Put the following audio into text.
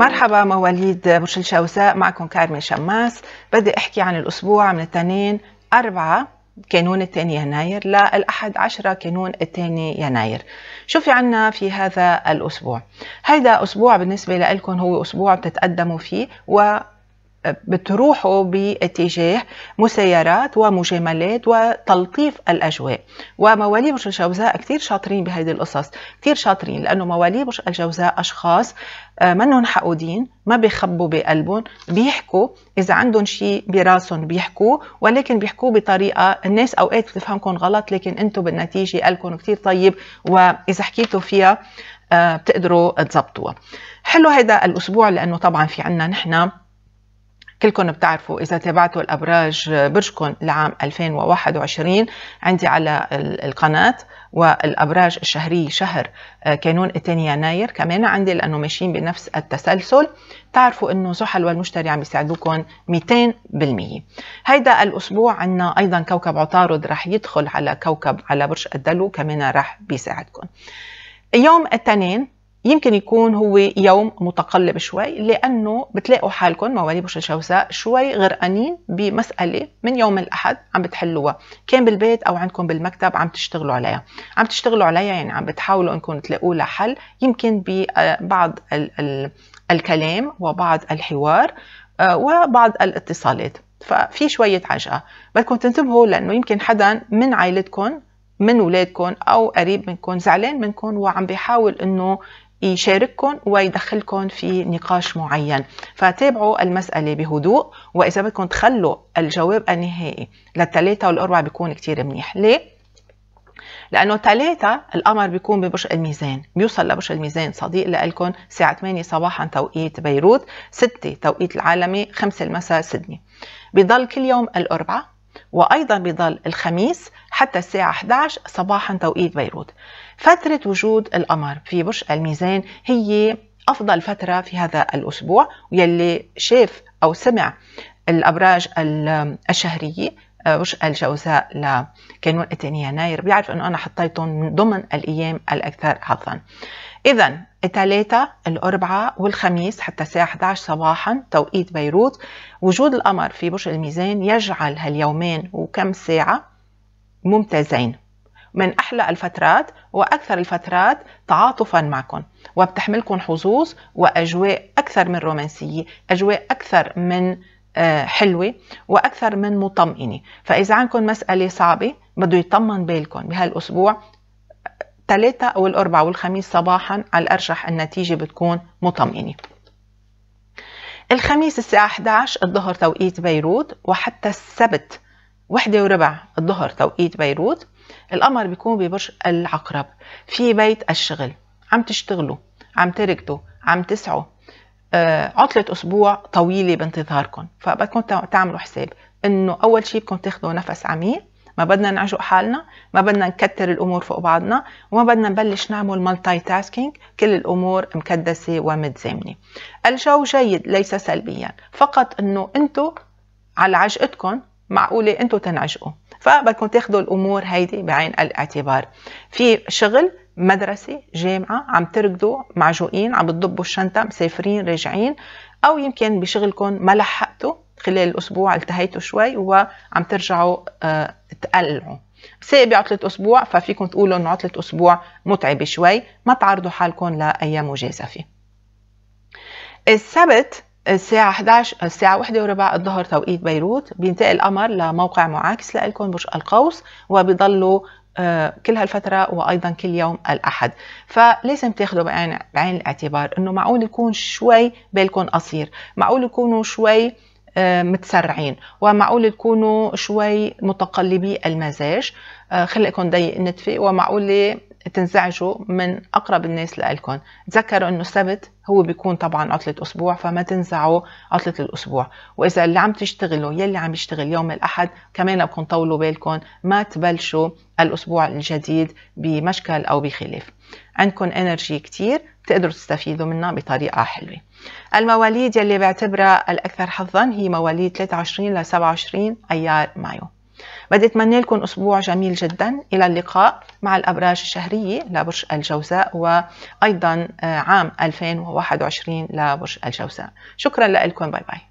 مرحبا مواليد برج الشوساء معكم كارمن شماس بدي احكي عن الاسبوع من الاثنين 4 كانون الثاني يناير للأحد 10 كانون الثاني يناير شو في عنا في هذا الأسبوع هيدا أسبوع بالنسبة لكم هو أسبوع بتتقدموا فيه و بتروحوا باتجاه مسيرات ومجاملات وتلطيف الاجواء ومواليد برج الجوزاء كثير شاطرين بهذه القصص كثير شاطرين لانه مواليد برج الجوزاء اشخاص آه، منهم حقودين ما بيخبوا بقلبهم بيحكوا اذا عندهم شيء براسهم بيحكوه ولكن بيحكوه بطريقه الناس اوقات بتفهمكم غلط لكن انتم بالنتيجه قلكم كثير طيب واذا حكيتوا فيها آه، بتقدروا تزبطوها حلو هذا الاسبوع لانه طبعا في عنا نحن كلكم بتعرفوا إذا تابعتوا الأبراج برجكم لعام 2021 عندي على القناة والأبراج الشهرية شهر آه، كانون الثاني يناير كمان عندي لأنه ماشيين بنفس التسلسل تعرفوا أنه زحل والمشتري عم يساعدوكم 200% هيدا الأسبوع عندنا أيضا كوكب عطارد رح يدخل على كوكب على برج الدلو كمان رح بيساعدكم يوم الاثنين يمكن يكون هو يوم متقلب شوي لانه بتلاقوا حالكم مواليد برج الجوزاء شوي غرقانين بمساله من يوم الاحد عم بتحلوها كان بالبيت او عندكم بالمكتب عم تشتغلوا عليها عم تشتغلوا عليها يعني عم بتحاولوا انكم تلاقوا لها حل يمكن ببعض آه، الكلام وبعض الحوار آه، وبعض الاتصالات ففي شوية عجقة بدكم تنتبهوا لأنه يمكن حدا من عائلتكم من ولادكم أو قريب منكم زعلان منكم وعم بيحاول أنه يشارككم ويدخلكم في نقاش معين فتابعوا المسألة بهدوء وإذا بدكم تخلوا الجواب النهائي للثلاثة والأربعة بيكون كتير منيح ليه؟ لأنه ثلاثة القمر بيكون ببرج الميزان بيوصل لبرج الميزان صديق لكم الساعة 8 صباحا توقيت بيروت 6 توقيت العالمي 5 المساء سدني بضل كل يوم الأربعة وأيضا بيضل الخميس حتى الساعة 11 صباحا توقيت بيروت فترة وجود القمر في برج الميزان هي أفضل فترة في هذا الأسبوع ويلي شاف أو سمع الأبراج الشهرية آه، برج الجوزاء لكانون الثاني يناير بيعرف أنه أنا حطيتهم ضمن الأيام الأكثر حظا إذا الثلاثة الأربعاء والخميس حتى الساعة 11 صباحا توقيت بيروت وجود القمر في برج الميزان يجعل هاليومين وكم ساعة ممتازين من أحلى الفترات وأكثر الفترات تعاطفا معكم وبتحملكم حظوظ وأجواء أكثر من رومانسية أجواء أكثر من آه، حلوة وأكثر من مطمئنة فإذا عندكم مسألة صعبة بده يطمن بالكم بهالأسبوع الثلاثة أو الأربعة والخميس صباحا على الأرجح النتيجة بتكون مطمئنة الخميس الساعة 11 الظهر توقيت بيروت وحتى السبت وحدة وربع الظهر توقيت بيروت القمر بيكون ببرج العقرب في بيت الشغل عم تشتغلوا عم تركضوا عم تسعوا آه، عطلة أسبوع طويلة بانتظاركم فبدكم تعملوا حساب إنه أول شيء بدكم تاخذوا نفس عميق ما بدنا نعجق حالنا ما بدنا نكتر الامور فوق بعضنا وما بدنا نبلش نعمل مالتي تاسكينج كل الامور مكدسه ومتزامنه الجو جيد ليس سلبيا فقط انه انتو على عجقتكم معقوله انتو تنعجقوا فبدكم تاخذوا الامور هيدي بعين الاعتبار في شغل مدرسة جامعة عم تركضوا معجوقين عم تضبوا الشنطة مسافرين راجعين أو يمكن بشغلكم ما لحق خلال الأسبوع التهيتوا شوي وعم ترجعوا آه، تقلعوا سابع عطلة أسبوع ففيكم تقولوا إنه عطلة أسبوع متعبة شوي ما تعرضوا حالكم لأي مجازفة السبت الساعة 11 الساعة 1 وربع الظهر توقيت بيروت بينتقل القمر لموقع معاكس لإلكم برج القوس وبيضلوا آه، كل هالفترة وأيضا كل يوم الأحد فلازم تاخذوا بعين, بعين الاعتبار أنه معقول يكون شوي بالكم قصير معقول يكونوا شوي آه، متسرعين ومعقول تكونوا شوي متقلبي المزاج آه، خلقكم ضيق نتفي ومعقول تنزعجوا من اقرب الناس لإلكم تذكروا انه السبت هو بيكون طبعا عطله اسبوع فما تنزعوا عطله الاسبوع واذا اللي عم تشتغلوا يلي عم يشتغل يوم الاحد كمان بكون طولوا بالكم ما تبلشوا الاسبوع الجديد بمشكل او بخلاف عندكم انرجي كتير تقدروا تستفيدوا منها بطريقة حلوة المواليد يلي بعتبرها الأكثر حظا هي مواليد 23 ل 27 أيار مايو بدي أتمنى لكم أسبوع جميل جدا إلى اللقاء مع الأبراج الشهرية لبرج الجوزاء وأيضا آه، عام 2021 لبرج الجوزاء شكرا لكم باي باي